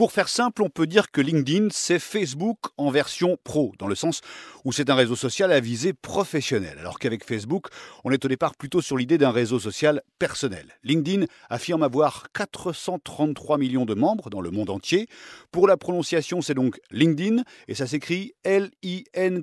Pour faire simple, on peut dire que LinkedIn, c'est Facebook en version pro, dans le sens où c'est un réseau social à visée professionnelle, alors qu'avec Facebook, on est au départ plutôt sur l'idée d'un réseau social personnel. LinkedIn affirme avoir 433 millions de membres dans le monde entier. Pour la prononciation, c'est donc LinkedIn, et ça s'écrit L-I-N-K-E-D-I-N.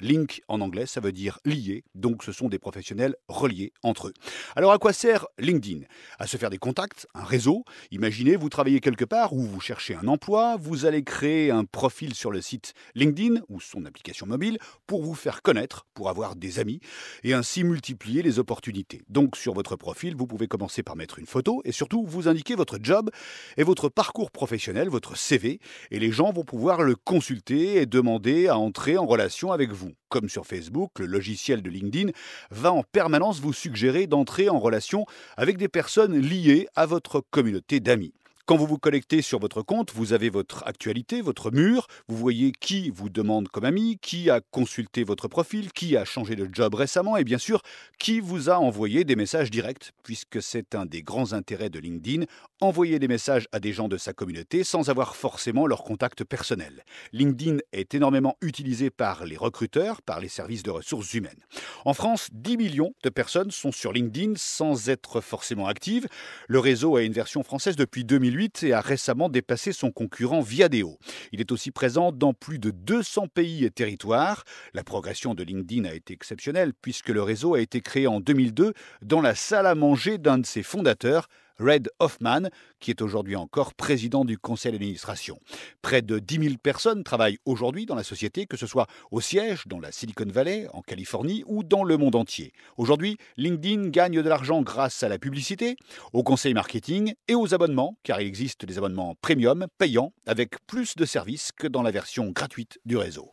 Link en anglais, ça veut dire lié, donc ce sont des professionnels reliés entre eux. Alors à quoi sert LinkedIn À se faire des contacts, un réseau. Imaginez, vous travaillez quelque part ou vous cherchez un emploi, vous allez créer un profil sur le site LinkedIn ou son application mobile pour vous faire connaître, pour avoir des amis et ainsi multiplier les opportunités. Donc sur votre profil, vous pouvez commencer par mettre une photo et surtout vous indiquer votre job et votre parcours professionnel, votre CV, et les gens vont pouvoir le consulter et demander à entrer en relation avec vous. Comme sur Facebook, le logiciel de LinkedIn va en permanence vous suggérer d'entrer en relation avec des personnes liées à votre communauté d'amis. Quand vous vous connectez sur votre compte, vous avez votre actualité, votre mur, vous voyez qui vous demande comme ami, qui a consulté votre profil, qui a changé de job récemment et bien sûr qui vous a envoyé des messages directs, puisque c'est un des grands intérêts de LinkedIn, envoyer des messages à des gens de sa communauté sans avoir forcément leur contact personnel. LinkedIn est énormément utilisé par les recruteurs, par les services de ressources humaines. En France, 10 millions de personnes sont sur LinkedIn sans être forcément actives. Le réseau a une version française depuis 2008 et a récemment dépassé son concurrent Viadeo. Il est aussi présent dans plus de 200 pays et territoires. La progression de LinkedIn a été exceptionnelle puisque le réseau a été créé en 2002 dans la salle à manger d'un de ses fondateurs, Red Hoffman, qui est aujourd'hui encore président du conseil d'administration. Près de 10 000 personnes travaillent aujourd'hui dans la société, que ce soit au siège, dans la Silicon Valley, en Californie ou dans le monde entier. Aujourd'hui, LinkedIn gagne de l'argent grâce à la publicité, au conseil marketing et aux abonnements, car il existe des abonnements premium, payants, avec plus de services que dans la version gratuite du réseau.